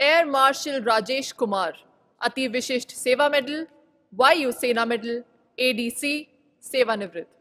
air marshal Rajesh Kumar अति विशिष्ट सेवा मेडल वायु सेना मेडल एडीसी सेवानिवृत्त